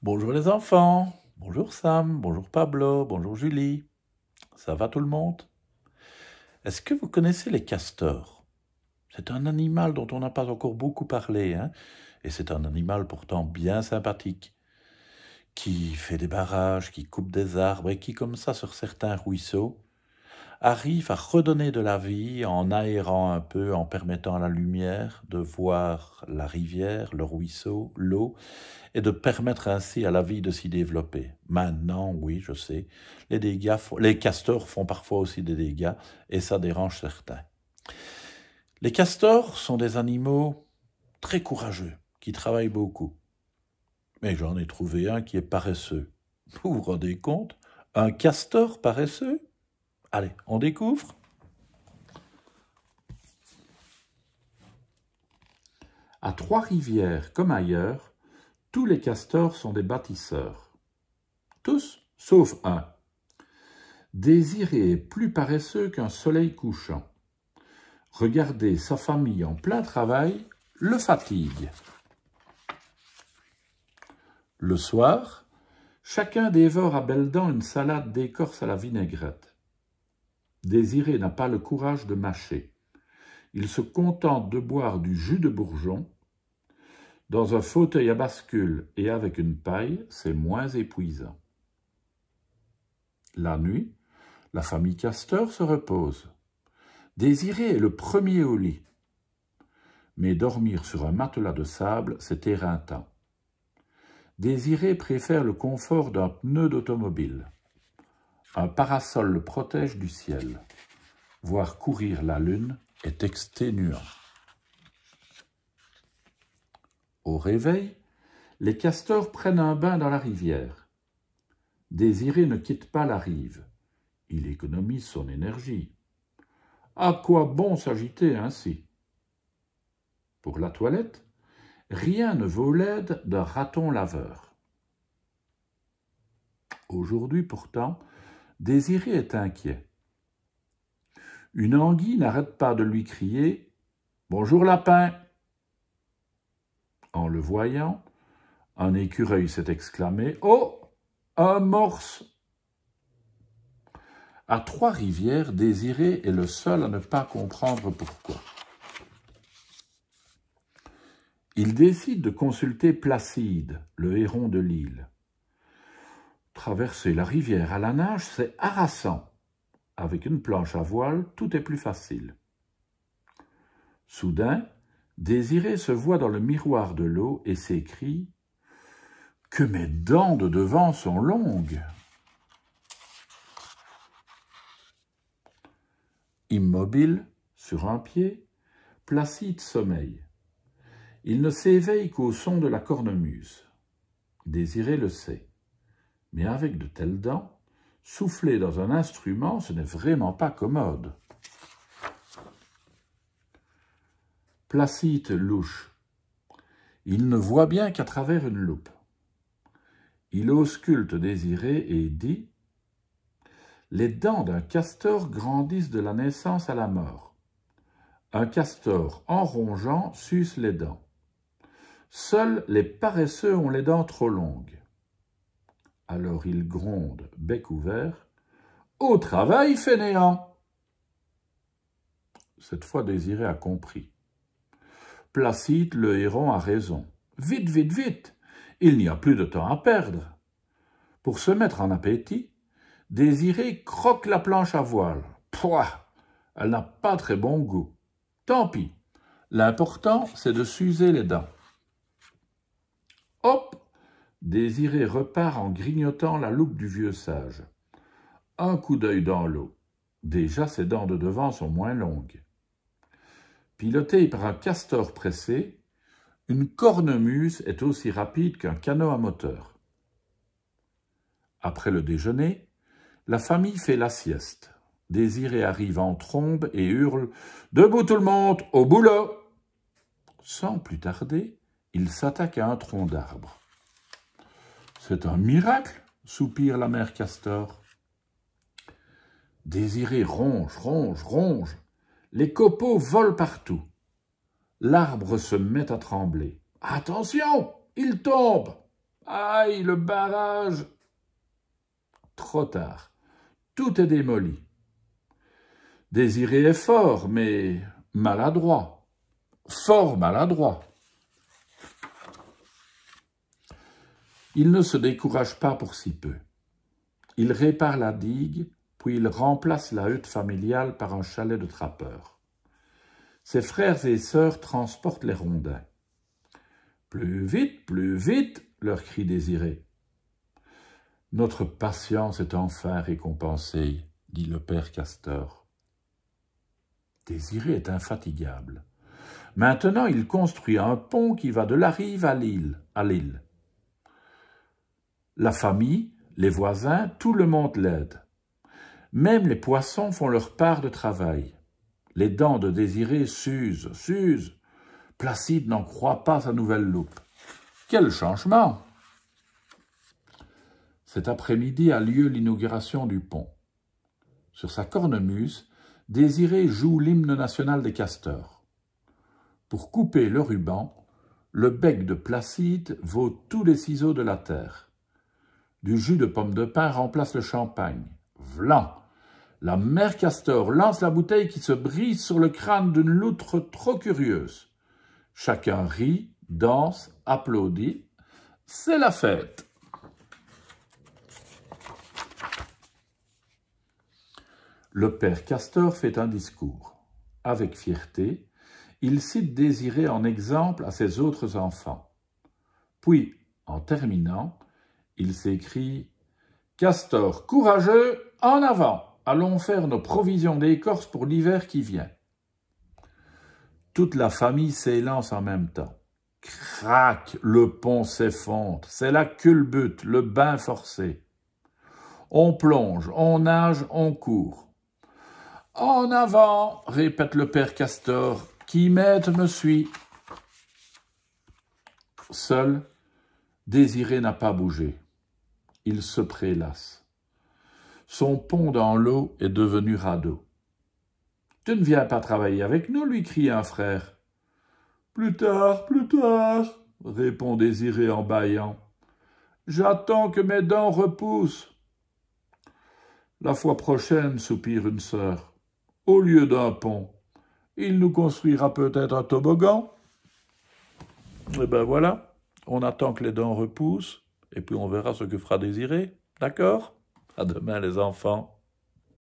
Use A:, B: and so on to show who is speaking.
A: Bonjour les enfants, bonjour Sam, bonjour Pablo, bonjour Julie. Ça va tout le monde Est-ce que vous connaissez les castors C'est un animal dont on n'a pas encore beaucoup parlé, hein et c'est un animal pourtant bien sympathique, qui fait des barrages, qui coupe des arbres et qui, comme ça, sur certains ruisseaux, arrive à redonner de la vie en aérant un peu, en permettant à la lumière de voir la rivière, le ruisseau, l'eau, et de permettre ainsi à la vie de s'y développer. Maintenant, oui, je sais, les, dégâts, les castors font parfois aussi des dégâts, et ça dérange certains. Les castors sont des animaux très courageux, qui travaillent beaucoup. Mais j'en ai trouvé un qui est paresseux. Vous vous rendez compte Un castor paresseux Allez, on découvre.
B: À Trois-Rivières comme ailleurs, tous les castors sont des bâtisseurs. Tous, sauf un. Désiré est plus paresseux qu'un soleil couchant. Regarder sa famille en plein travail le fatigue. Le soir, chacun dévore à belles dents une salade d'écorce à la vinaigrette. Désiré n'a pas le courage de mâcher. Il se contente de boire du jus de bourgeon. Dans un fauteuil à bascule et avec une paille, c'est moins épuisant. La nuit, la famille Castor se repose. Désiré est le premier au lit. Mais dormir sur un matelas de sable, c'est éreintant. Désiré préfère le confort d'un pneu d'automobile. Un parasol le protège du ciel. Voir courir la lune est exténuant. Au réveil, les castors prennent un bain dans la rivière. Désiré ne quitte pas la rive. Il économise son énergie. À quoi bon s'agiter ainsi Pour la toilette, rien ne vaut l'aide d'un raton laveur. Aujourd'hui pourtant, Désiré est inquiet. Une anguille n'arrête pas de lui crier Bonjour lapin En le voyant, un écureuil s'est exclamé Oh Un morse À Trois-Rivières, Désiré est le seul à ne pas comprendre pourquoi. Il décide de consulter Placide, le héron de l'île traverser la rivière à la nage, c'est harassant. Avec une planche à voile, tout est plus facile. Soudain, Désiré se voit dans le miroir de l'eau et s'écrie « Que mes dents de devant sont longues !» Immobile, sur un pied, Placide sommeille. Il ne s'éveille qu'au son de la cornemuse. Désiré le sait mais avec de telles dents, souffler dans un instrument, ce n'est vraiment pas commode. Placite louche. Il ne voit bien qu'à travers une loupe. Il ausculte désiré et dit Les dents d'un castor grandissent de la naissance à la mort. Un castor, en rongeant, suce les dents. Seuls les paresseux ont les dents trop longues. Alors il gronde, bec ouvert, Au travail, fainéant Cette fois, Désiré a compris. Placide, le héron, a raison. Vite, vite, vite Il n'y a plus de temps à perdre. Pour se mettre en appétit, Désiré croque la planche à voile. Pouah Elle n'a pas très bon goût. Tant pis. L'important, c'est de s'user les dents. Hop Désiré repart en grignotant la loupe du vieux sage. Un coup d'œil dans l'eau. Déjà ses dents de devant sont moins longues. Piloté par un castor pressé, une cornemuse est aussi rapide qu'un canot à moteur. Après le déjeuner, la famille fait la sieste. Désiré arrive en trombe et hurle Debout tout le monde, au boulot Sans plus tarder, il s'attaque à un tronc d'arbre. C'est un miracle, soupire la mère Castor. Désiré ronge, ronge, ronge. Les copeaux volent partout. L'arbre se met à trembler. Attention, il tombe. Aïe, le barrage. Trop tard. Tout est démoli. Désiré est fort, mais maladroit. Fort maladroit. Il ne se décourage pas pour si peu. Il répare la digue, puis il remplace la hutte familiale par un chalet de trappeurs. Ses frères et sœurs transportent les rondins. Plus vite, plus vite, leur crie désiré. Notre patience est enfin récompensée, dit le père Castor. Désiré est infatigable. Maintenant, il construit un pont qui va de la rive à l'île, à l'île. La famille, les voisins, tout le monde l'aide. Même les poissons font leur part de travail. Les dents de Désiré s'usent, s'usent. Placide n'en croit pas sa nouvelle loupe. Quel changement Cet après-midi a lieu l'inauguration du pont. Sur sa cornemuse, Désiré joue l'hymne national des castors. Pour couper le ruban, le bec de Placide vaut tous les ciseaux de la terre. Du jus de pomme de pin remplace le champagne. Vlan La mère Castor lance la bouteille qui se brise sur le crâne d'une loutre trop curieuse. Chacun rit, danse, applaudit. C'est la fête Le père Castor fait un discours. Avec fierté, il cite Désiré en exemple à ses autres enfants. Puis, en terminant, il s'écrie Castor courageux, en avant Allons faire nos provisions d'écorce pour l'hiver qui vient. Toute la famille s'élance en même temps. Crac Le pont s'effondre, c'est la culbute, le bain forcé. On plonge, on nage, on court. En avant répète le père Castor, qui m'aide me suit. Seul, Désiré n'a pas bougé il se prélasse. Son pont dans l'eau est devenu radeau. Tu ne viens pas travailler avec nous, lui crie un frère. Plus tard, plus tard, répond Désiré en bâillant. J'attends que mes dents repoussent. La fois prochaine, soupire une sœur, au lieu d'un pont, il nous construira peut-être un toboggan.
A: Eh ben voilà, on attend que les dents repoussent, et puis on verra ce que fera Désiré. D'accord À demain les enfants.